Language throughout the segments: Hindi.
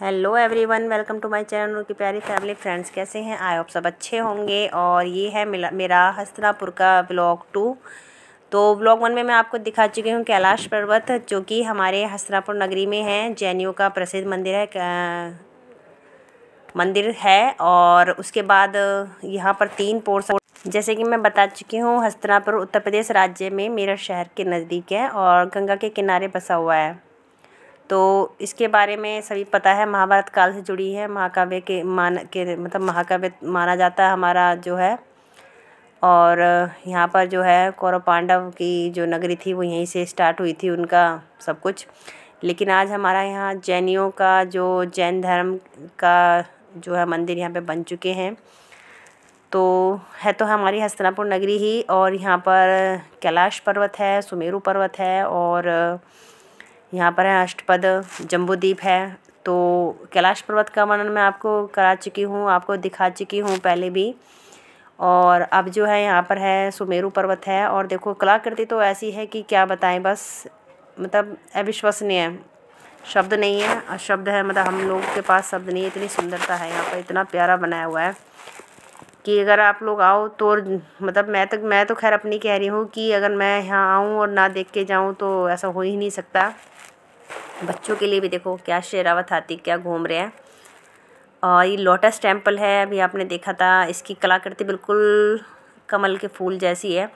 hello everyone welcome to my channel उनकी प्यारी फैमिली फ्रेंड्स कैसे हैं आई आप सब अच्छे होंगे और ये है मेरा हस्तनापुर का ब्लॉग टू तो ब्लॉग वन में मैं आपको दिखा चुकी हूँ कैलाश पर्वत जो कि हमारे हस्तनापुर नगरी में है जैनियों का प्रसिद्ध मंदिर है मंदिर है और उसके बाद यहाँ पर तीन पोर्स जैसे कि मैं बता चुकी हूँ हस्तनापुर उत्तर प्रदेश राज्य में मेरा शहर के नज़दीक है और गंगा के किनारे बसा हुआ है तो इसके बारे में सभी पता है महाभारत काल से जुड़ी है महाकाव्य के मान के मतलब महाकाव्य माना जाता है हमारा जो है और यहाँ पर जो है कौरव पांडव की जो नगरी थी वो यहीं से स्टार्ट हुई थी उनका सब कुछ लेकिन आज हमारा यहाँ जैनियों का जो जैन धर्म का जो है मंदिर यहाँ पे बन चुके हैं तो है तो हमारी हस्तनापुर नगरी ही और यहाँ पर कैलाश पर्वत है सुमेरु पर्वत है और यहाँ पर है अष्टपद जम्बूद्वीप है तो कैलाश पर्वत का वर्णन मैं आपको करा चुकी हूँ आपको दिखा चुकी हूँ पहले भी और अब जो है यहाँ पर है सुमेरु पर्वत है और देखो कलाकृति तो ऐसी है कि क्या बताएं बस मतलब अविश्वसनीय है शब्द नहीं है और शब्द है मतलब हम लोगों के पास शब्द नहीं है इतनी सुंदरता है यहाँ पर इतना प्यारा बनाया हुआ है कि अगर आप लोग आओ तो मतलब मैं तक तो, मैं तो खैर अपनी कह रही हूँ कि अगर मैं यहाँ आऊँ और ना देख के जाऊँ तो ऐसा हो ही नहीं सकता बच्चों के लिए भी देखो क्या शेरावत हाथी क्या घूम रहे हैं और ये लोटस टेम्पल है अभी आपने देखा था इसकी कलाकृति बिल्कुल कमल के फूल जैसी है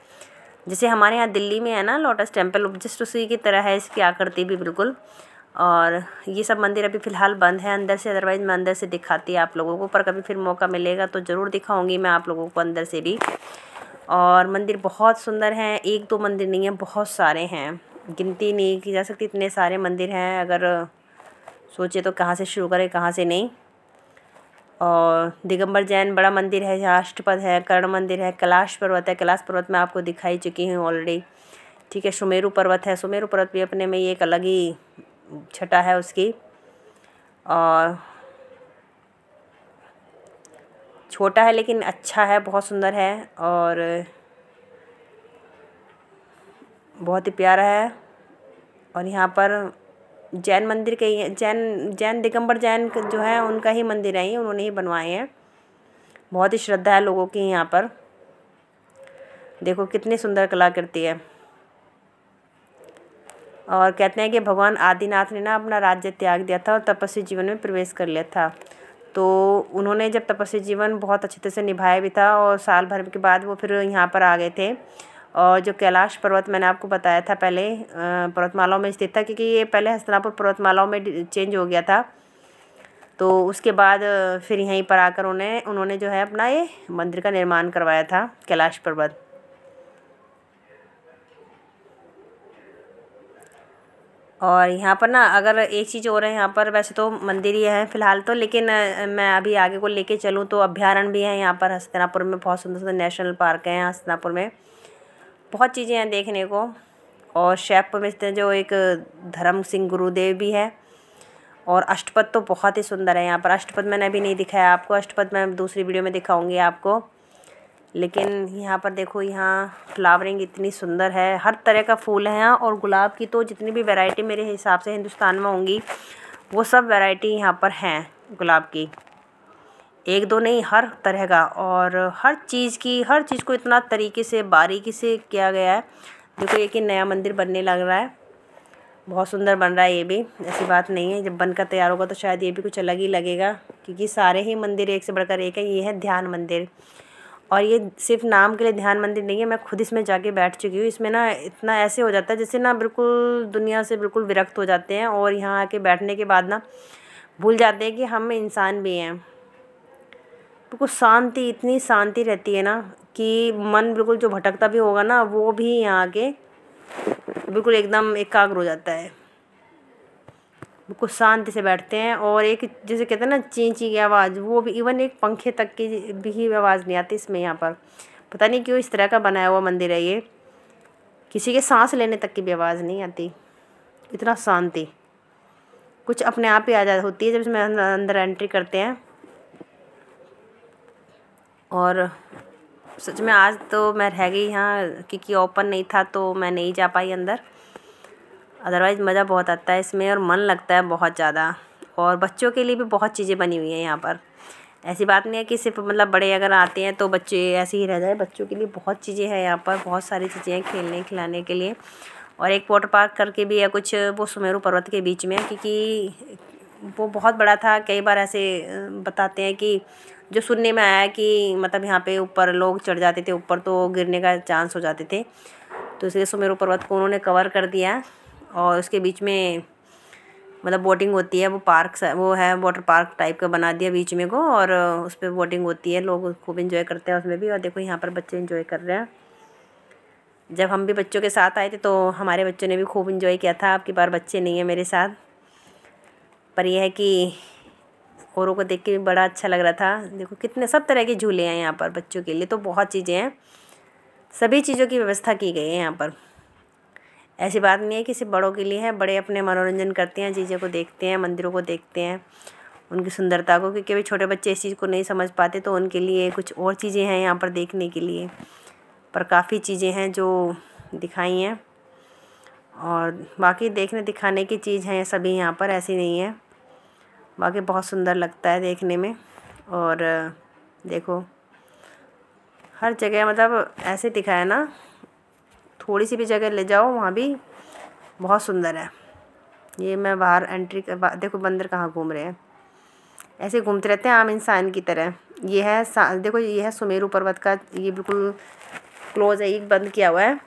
जैसे हमारे यहाँ दिल्ली में है ना लोटस टेम्पल जस्ट उसी की तरह है इसकी आकृति भी बिल्कुल और ये सब मंदिर अभी फ़िलहाल बंद है अंदर से अदरवाइज़ मैं अंदर से दिखाती आप लोगों को पर कभी फिर मौका मिलेगा तो ज़रूर दिखाऊंगी मैं आप लोगों को अंदर से भी और मंदिर बहुत सुंदर हैं एक दो मंदिर नहीं है बहुत सारे हैं गिनती नहीं की जा सकती इतने सारे मंदिर हैं अगर सोचे तो कहाँ से शुरू करें कहाँ से नहीं और दिगंबर जैन बड़ा मंदिर है यहाँ अष्टपद है कर्ण मंदिर है कैलाश पर्वत है कैलाश पर्वत मैं आपको दिखाई चुकी हूँ ऑलरेडी ठीक है सुमेरु पर्वत है सुमेरु पर्वत भी अपने में ये एक अलग ही छटा है उसकी और छोटा है लेकिन अच्छा है बहुत सुंदर है और बहुत ही प्यारा है और यहाँ पर जैन मंदिर के जैन जैन दिगंबर जैन जो है उनका ही मंदिर है ये उन्होंने ही बनवाए हैं बहुत ही श्रद्धा है लोगों की यहाँ पर देखो कितनी सुंदर कलाकृति है और कहते हैं कि भगवान आदिनाथ ने ना अपना राज्य त्याग दिया था और तपस्वी जीवन में प्रवेश कर लिया था तो उन्होंने जब तपस्वी जीवन बहुत अच्छे तरह से निभाया भी था और साल भर के बाद वो फिर यहाँ पर आ गए थे और जो कैलाश पर्वत मैंने आपको बताया था पहले पर्वतमालाओं में स्थित था क्योंकि ये पहले हस्तनापुर पर्वतमालाओं में चेंज हो गया था तो उसके बाद फिर यहीं पर आकर उन्हें उन्होंने जो है अपना ये मंदिर का निर्माण करवाया था कैलाश पर्वत और यहाँ पर ना अगर एक चीज़ और है यहाँ पर वैसे तो मंदिर ही है फ़िलहाल तो लेकिन मैं अभी आगे को लेके चलूँ तो अभ्यारण भी है यहाँ पर हस्तनापुर में बहुत सुंदर सुंदर नेशनल पार्क हैं हस्तनापुर में बहुत चीज़ें हैं देखने को और शैप मिलते जो एक धर्म सिंह गुरुदेव भी है और अष्टपद तो बहुत ही सुंदर है यहाँ पर अष्टपद मैंने अभी नहीं दिखाया आपको अष्टपद मैं दूसरी वीडियो में दिखाऊंगी आपको लेकिन यहाँ पर देखो यहाँ फ्लावरिंग इतनी सुंदर है हर तरह का फूल है यहाँ और गुलाब की तो जितनी भी वैरायटी मेरे हिसाब से हिंदुस्तान में होंगी वो सब वैरायटी यहाँ पर हैं गुलाब की एक दो नहीं हर तरह का और हर चीज़ की हर चीज़ को इतना तरीके से बारीकी से किया गया है देखो ये कि नया मंदिर बनने लग रहा है बहुत सुंदर बन रहा है ये भी ऐसी बात नहीं है जब बनकर तैयार होगा तो शायद ये भी कुछ अलग ही लगेगा क्योंकि सारे ही मंदिर एक से बढ़कर एक है ये है ध्यान मंदिर और ये सिर्फ नाम के लिए ध्यान मंदिर नहीं है मैं खुद इसमें जाके बैठ चुकी हूँ इसमें ना इतना ऐसे हो जाता है जैसे ना बिल्कुल दुनिया से बिल्कुल विरक्त हो जाते हैं और यहाँ आके बैठने के बाद ना भूल जाते हैं कि हम इंसान भी हैं बिल्कुल शांति इतनी शांति रहती है ना कि मन बिल्कुल जो भटकता भी होगा ना वो भी यहाँ आके बिल्कुल एकदम एकाग्र हो जाता है बिल्कुल शांति से बैठते हैं और एक जैसे कहते हैं ना चींची की आवाज़ वो भी इवन एक पंखे तक की भी आवाज़ नहीं आती इसमें यहाँ पर पता नहीं क्यों इस तरह का बनाया हुआ मंदिर है ये किसी के सांस लेने तक की भी आवाज़ नहीं आती इतना शांति कुछ अपने आप ही आ जा होती है जब इसमें अं-, अंदर एंट्री करते हैं और सच में आज तो मैं रह गई यहाँ क्योंकि ओपन नहीं था तो मैं नहीं जा पाई अंदर अदरवाइज़ मज़ा बहुत आता है इसमें और मन लगता है बहुत ज़्यादा और बच्चों के लिए भी बहुत चीज़ें बनी हुई हैं यहाँ पर ऐसी बात नहीं है कि सिर्फ मतलब बड़े अगर आते हैं तो बच्चे ऐसे ही रह जाए बच्चों के लिए बहुत चीज़ें हैं यहाँ पर बहुत सारी चीज़ें हैं खेलने खिलाने के लिए और एक वाटर पार्क करके भी है कुछ वो सुमेरू पर्वत के बीच में क्योंकि वो बहुत बड़ा था कई बार ऐसे बताते हैं कि जो सुनने में आया कि मतलब यहाँ पे ऊपर लोग चढ़ जाते थे ऊपर तो गिरने का चांस हो जाते थे तो इसलिए सुमेरु पर्वत को उन्होंने कवर कर दिया और उसके बीच में मतलब बोटिंग होती है वो पार्क वो है वाटर पार्क टाइप का बना दिया बीच में को और उस पर बोटिंग होती है लोग खूब इन्जॉय करते हैं उसमें भी और देखो यहाँ पर बच्चे इन्जॉय कर रहे हैं जब हम भी बच्चों के साथ आए थे तो हमारे बच्चों ने भी खूब इन्जॉय किया था आपकी बार बच्चे नहीं हैं मेरे साथ पर यह है कि औरों को देख के भी बड़ा अच्छा लग रहा था देखो कितने सब तरह के झूले हैं यहाँ पर बच्चों के लिए तो बहुत चीज़ें हैं सभी चीज़ों की व्यवस्था की गई है यहाँ पर ऐसी बात नहीं है कि सिर्फ बड़ों के लिए है बड़े अपने मनोरंजन करते हैं चीज़ों को देखते हैं मंदिरों को देखते हैं उनकी सुंदरता को क्योंकि अभी छोटे बच्चे इस चीज़ को नहीं समझ पाते तो उनके लिए कुछ और चीज़ें हैं यहाँ पर देखने के लिए पर काफ़ी चीज़ें हैं जो दिखाई हैं और बाकी देखने दिखाने की चीज़ हैं सभी यहाँ पर ऐसी नहीं है बाकी बहुत सुंदर लगता है देखने में और देखो हर जगह मतलब ऐसे दिखाया ना थोड़ी सी भी जगह ले जाओ वहाँ भी बहुत सुंदर है ये मैं बाहर एंट्री कर देखो बंदर कहाँ घूम रहे हैं ऐसे घूमते रहते हैं आम इंसान की तरह ये है देखो ये है सुमेरु पर्वत का ये बिल्कुल क्लोज है ये बंद किया हुआ है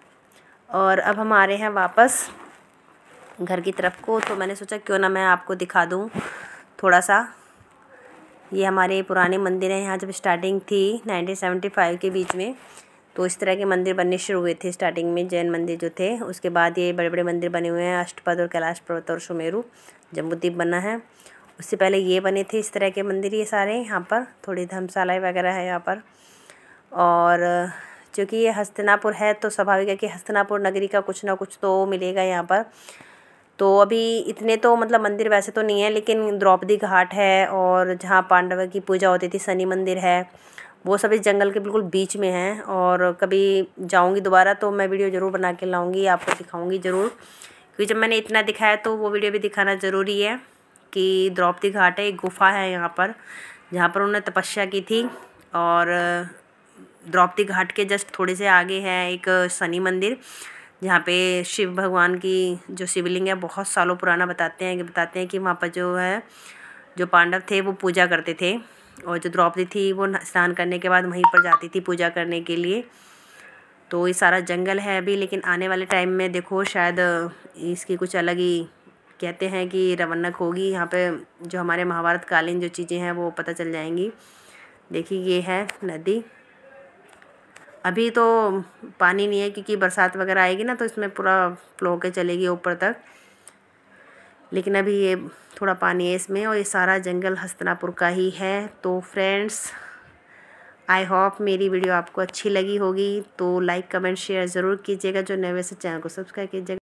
और अब हम आ रहे हैं वापस घर की तरफ को तो मैंने सोचा क्यों ना मैं आपको दिखा दूँ थोड़ा सा ये हमारे पुराने मंदिर हैं यहाँ जब स्टार्टिंग थी 1975 के बीच में तो इस तरह के मंदिर बनने शुरू हुए थे स्टार्टिंग में जैन मंदिर जो थे उसके बाद ये बड़े बड़े मंदिर बने हुए हैं अष्टपद और कैलाश पर्वत और सुमेरु जम्बूद्वीप बना है उससे पहले ये बने थे इस तरह के मंदिर ये सारे यहाँ पर थोड़ी धर्मशालाएँ वगैरह है यहाँ पर और क्योंकि ये हस्तनापुर है तो स्वाभाविक है कि हस्तनापुर नगरी का कुछ ना कुछ तो मिलेगा यहाँ पर तो अभी इतने तो मतलब मंदिर वैसे तो नहीं है लेकिन द्रौपदी घाट है और जहाँ पांडव की पूजा होती थी शनि मंदिर है वो सब इस जंगल के बिल्कुल बीच में है और कभी जाऊँगी दोबारा तो मैं वीडियो ज़रूर बना के लाऊँगी आपको दिखाऊँगी ज़रूर क्योंकि जब मैंने इतना दिखाया तो वो वीडियो भी दिखाना ज़रूरी है कि द्रौपदी घाट है एक गुफा है यहाँ पर जहाँ पर उन्होंने तपस्या की थी और द्रौपदी घाट के जस्ट थोड़े से आगे है एक शनि मंदिर जहाँ पे शिव भगवान की जो शिवलिंग है बहुत सालों पुराना बताते हैं कि बताते हैं कि वहाँ पर जो है जो पांडव थे वो पूजा करते थे और जो द्रौपदी थी वो स्नान करने के बाद वहीं पर जाती थी पूजा करने के लिए तो ये सारा जंगल है अभी लेकिन आने वाले टाइम में देखो शायद इसकी कुछ अलग ही कहते हैं कि रवनक होगी यहाँ पे जो हमारे महाभारत कालीन जो चीज़ें हैं वो पता चल जाएंगी देखिए ये है नदी अभी तो पानी नहीं है क्योंकि बरसात वगैरह आएगी ना तो इसमें पूरा फ्लो के चलेगी ऊपर तक लेकिन अभी ये थोड़ा पानी है इसमें और ये सारा जंगल हस्तनापुर का ही है तो फ्रेंड्स आई होप मेरी वीडियो आपको अच्छी लगी होगी तो लाइक कमेंट शेयर ज़रूर कीजिएगा जो नए वैसे चैनल को सब्सक्राइब कीजिएगा